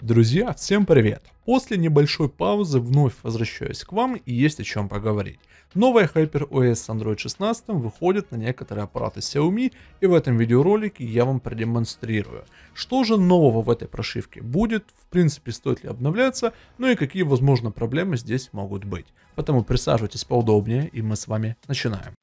Друзья, всем привет! После небольшой паузы вновь возвращаюсь к вам и есть о чем поговорить. Новая HyperOS Android 16 выходит на некоторые аппараты Xiaomi и в этом видеоролике я вам продемонстрирую, что же нового в этой прошивке будет, в принципе стоит ли обновляться, ну и какие возможно проблемы здесь могут быть. Поэтому присаживайтесь поудобнее и мы с вами начинаем.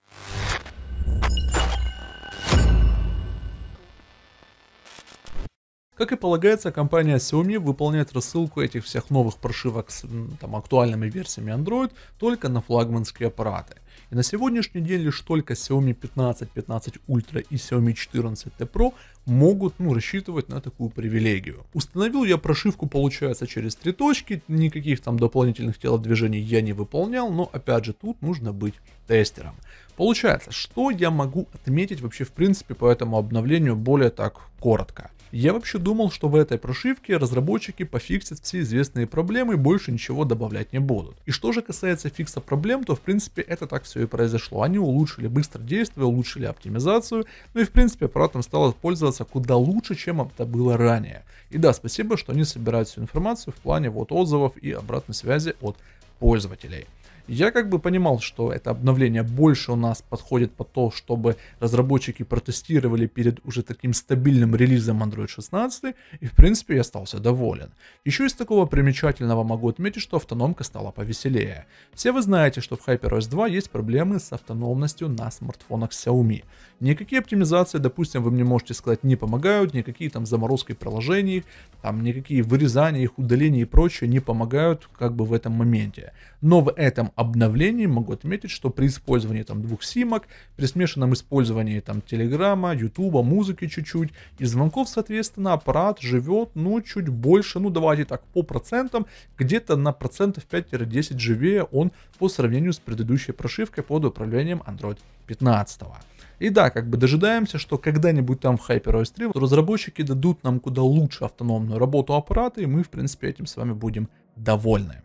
Как и полагается, компания Xiaomi выполняет рассылку этих всех новых прошивок с там, актуальными версиями Android только на флагманские аппараты. И на сегодняшний день лишь только Xiaomi 15, 15 Ultra и Xiaomi 14 T Pro могут ну, рассчитывать на такую привилегию. Установил я прошивку, получается, через три точки, никаких там дополнительных телодвижений я не выполнял, но опять же тут нужно быть тестером. Получается, что я могу отметить вообще в принципе по этому обновлению более так коротко. Я вообще думал, что в этой прошивке разработчики пофиксят все известные проблемы и больше ничего добавлять не будут. И что же касается фикса проблем, то в принципе это так все и произошло. Они улучшили быстро действие, улучшили оптимизацию, ну и в принципе аппаратом стало пользоваться куда лучше, чем это было ранее. И да, спасибо, что они собирают всю информацию в плане вот отзывов и обратной связи от пользователей. Я как бы понимал, что это обновление больше у нас подходит по то, чтобы разработчики протестировали перед уже таким стабильным релизом Android 16, и в принципе я остался доволен. Еще из такого примечательного могу отметить, что автономка стала повеселее. Все вы знаете, что в HyperOS 2 есть проблемы с автономностью на смартфонах Xiaomi. Никакие оптимизации, допустим, вы мне можете сказать, не помогают, никакие там заморозки приложений, там никакие вырезания их, удаления и прочее не помогают как бы в этом моменте. Но в этом обновлении могу отметить, что при использовании там двух симок, при смешанном использовании там Телеграма, ютуба, музыки чуть-чуть и звонков, соответственно, аппарат живет, ну, чуть больше, ну, давайте так, по процентам, где-то на процентов 5-10 живее он по сравнению с предыдущей прошивкой под управлением Android 15. И да, как бы дожидаемся, что когда-нибудь там в HyperOS 3 разработчики дадут нам куда лучше автономную работу аппарата, и мы, в принципе, этим с вами будем довольны.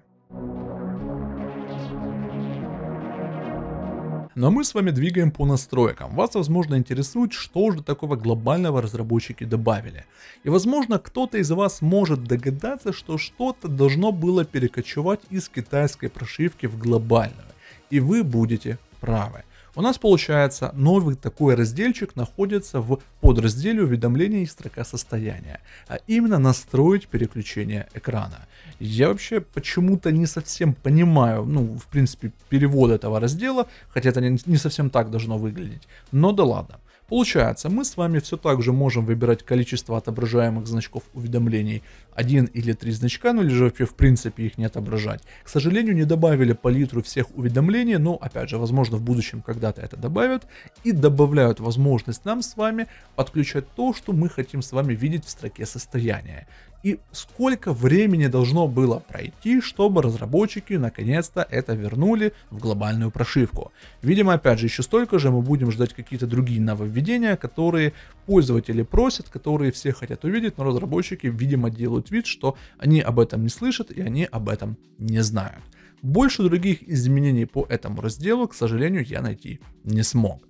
Но мы с вами двигаем по настройкам. Вас, возможно, интересует, что же такого глобального разработчики добавили. И, возможно, кто-то из вас может догадаться, что что-то должно было перекочевать из китайской прошивки в глобальную. И вы будете правы. У нас получается новый такой разделчик находится в подразделе уведомления и строка состояния, а именно настроить переключение экрана. Я вообще почему-то не совсем понимаю, ну, в принципе, перевод этого раздела, хотя это не совсем так должно выглядеть, но да ладно. Получается, мы с вами все так же можем выбирать количество отображаемых значков уведомлений. Один или три значка, ну или же вообще в принципе их не отображать. К сожалению, не добавили палитру всех уведомлений, но опять же, возможно в будущем когда-то это добавят. И добавляют возможность нам с вами подключать то, что мы хотим с вами видеть в строке состояния и сколько времени должно было пройти, чтобы разработчики наконец-то это вернули в глобальную прошивку. Видимо, опять же, еще столько же мы будем ждать какие-то другие нововведения, которые пользователи просят, которые все хотят увидеть, но разработчики, видимо, делают вид, что они об этом не слышат и они об этом не знают. Больше других изменений по этому разделу, к сожалению, я найти не смог.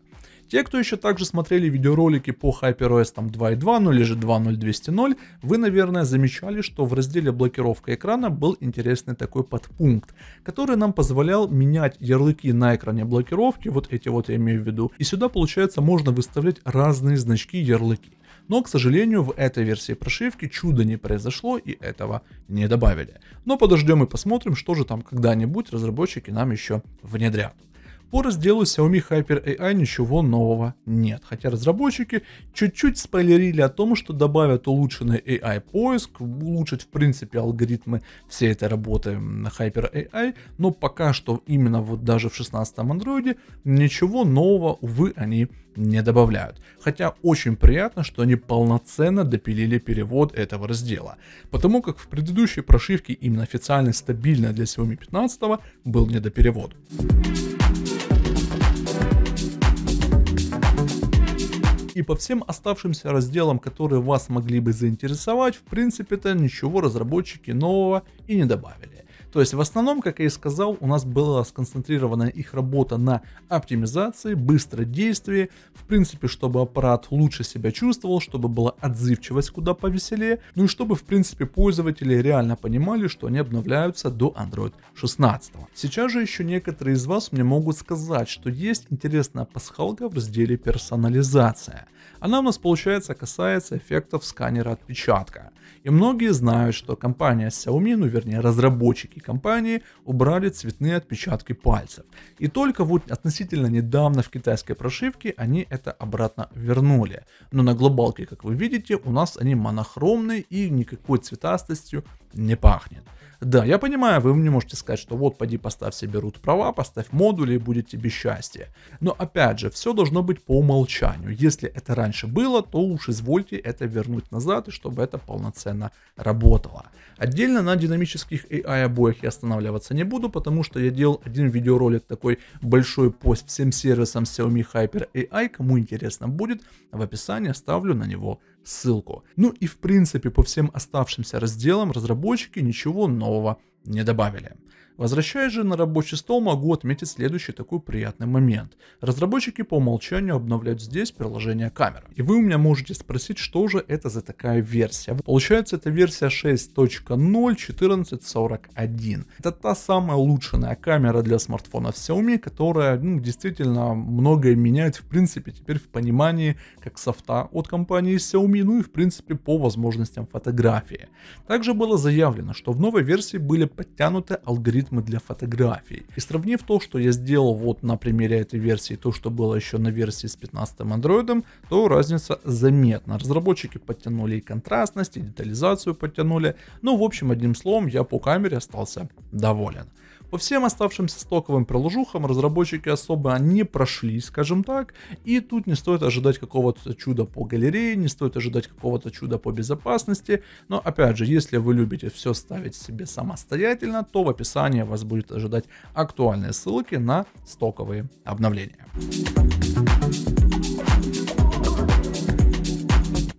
Те, кто еще также смотрели видеоролики по HyperOS 2.2, ну или же 2.0.200, вы, наверное, замечали, что в разделе блокировка экрана был интересный такой подпункт, который нам позволял менять ярлыки на экране блокировки, вот эти вот я имею в виду, и сюда, получается, можно выставлять разные значки ярлыки. Но, к сожалению, в этой версии прошивки чуда не произошло и этого не добавили. Но подождем и посмотрим, что же там когда-нибудь разработчики нам еще внедрят по разделу Xiaomi Hyper AI ничего нового нет, хотя разработчики чуть-чуть спойлерили о том, что добавят улучшенный AI поиск, улучшат в принципе алгоритмы всей этой работы на Hyper AI, но пока что именно вот даже в 16 андроиде ничего нового, увы, они не добавляют. Хотя очень приятно, что они полноценно допилили перевод этого раздела, потому как в предыдущей прошивке именно официально стабильно для Xiaomi 15 был недоперевод. Thank и по всем оставшимся разделам, которые вас могли бы заинтересовать, в принципе-то ничего разработчики нового и не добавили. То есть в основном, как я и сказал, у нас была сконцентрирована их работа на оптимизации, быстродействии, в принципе, чтобы аппарат лучше себя чувствовал, чтобы была отзывчивость куда повеселее, ну и чтобы, в принципе, пользователи реально понимали, что они обновляются до Android 16. Сейчас же еще некоторые из вас мне могут сказать, что есть интересная пасхалка в разделе персонализация. Она у нас получается касается эффектов сканера отпечатка. И многие знают, что компания Xiaomi, ну вернее разработчики компании, убрали цветные отпечатки пальцев. И только вот относительно недавно в китайской прошивке они это обратно вернули. Но на глобалке, как вы видите, у нас они монохромные и никакой цветастостью не пахнет. Да, я понимаю, вы мне можете сказать, что вот поди поставь себе root права, поставь модули и будет тебе счастье. Но опять же, все должно быть по умолчанию. Если это раньше было, то уж извольте это вернуть назад, и чтобы это полноценно работало. Отдельно на динамических AI обоих я останавливаться не буду, потому что я делал один видеоролик, такой большой пост всем сервисам Xiaomi Hyper AI. Кому интересно будет, в описании ставлю на него ссылку. Ну и в принципе по всем оставшимся разделам разработчики ничего нового не добавили. Возвращаясь же на рабочий стол, могу отметить следующий такой приятный момент. Разработчики по умолчанию обновляют здесь приложение камеры. И вы у меня можете спросить, что же это за такая версия. Получается это версия 6.0.1441. Это та самая улучшенная камера для смартфонов Xiaomi, которая ну, действительно многое меняет в принципе теперь в понимании как софта от компании Xiaomi, ну и в принципе по возможностям фотографии. Также было заявлено, что в новой версии были подтянуты алгоритмы алгоритмы для фотографий. И сравнив то, что я сделал вот на примере этой версии, то, что было еще на версии с 15 Android, то разница заметна. Разработчики подтянули и контрастность, и детализацию подтянули. Ну, в общем, одним словом, я по камере остался доволен. По всем оставшимся стоковым приложухам разработчики особо не прошли, скажем так, и тут не стоит ожидать какого-то чуда по галерее, не стоит ожидать какого-то чуда по безопасности, но опять же, если вы любите все ставить себе самостоятельно, то в описании вас будет ожидать актуальные ссылки на стоковые обновления.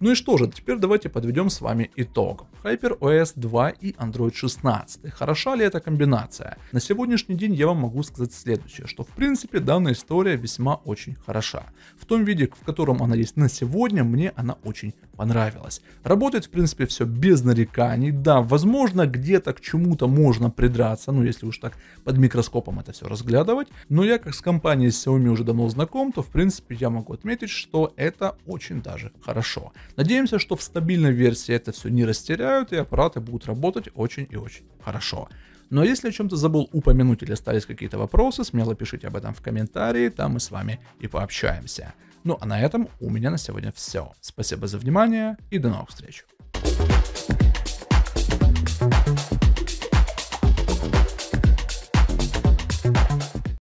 Ну и что же, теперь давайте подведем с вами итог. HyperOS 2 и Android 16. Хороша ли эта комбинация? На сегодняшний день я вам могу сказать следующее, что в принципе данная история весьма очень хороша. В том виде, в котором она есть на сегодня, мне она очень понравилась. Работает в принципе все без нареканий, да, возможно где-то к чему-то можно придраться, ну если уж так под микроскопом это все разглядывать, но я как с компанией Xiaomi уже давно знаком, то в принципе я могу отметить, что это очень даже хорошо. Надеемся, что в стабильной версии это все не растеряется, позволяют, и аппараты будут работать очень и очень хорошо. Но если о чем-то забыл упомянуть или остались какие-то вопросы, смело пишите об этом в комментарии, там мы с вами и пообщаемся. Ну а на этом у меня на сегодня все. Спасибо за внимание и до новых встреч.